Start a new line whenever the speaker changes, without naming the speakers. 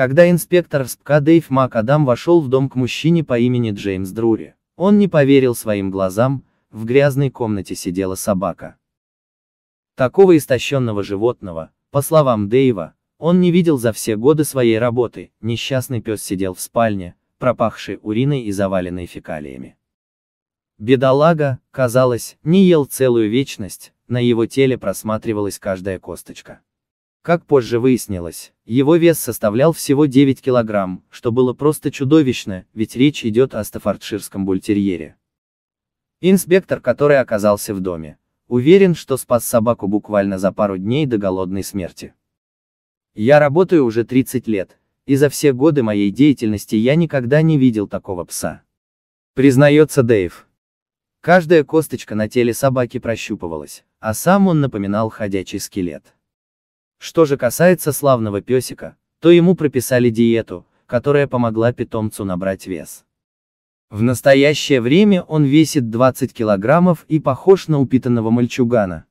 Когда инспектор СПК Дэйв МакАдам вошел в дом к мужчине по имени Джеймс Друри, он не поверил своим глазам, в грязной комнате сидела собака. Такого истощенного животного, по словам Дэйва, он не видел за все годы своей работы, несчастный пес сидел в спальне, пропахший уриной и заваленный фекалиями. Бедолага, казалось, не ел целую вечность, на его теле просматривалась каждая косточка. Как позже выяснилось, его вес составлял всего 9 килограмм, что было просто чудовищно, ведь речь идет о стафардширском бультерьере. Инспектор, который оказался в доме, уверен, что спас собаку буквально за пару дней до голодной смерти. Я работаю уже 30 лет, и за все годы моей деятельности я никогда не видел такого пса. Признается Дэйв. Каждая косточка на теле собаки прощупывалась, а сам он напоминал ходячий скелет. Что же касается славного песика, то ему прописали диету, которая помогла питомцу набрать вес. В настоящее время он весит 20 килограммов и похож на упитанного мальчугана.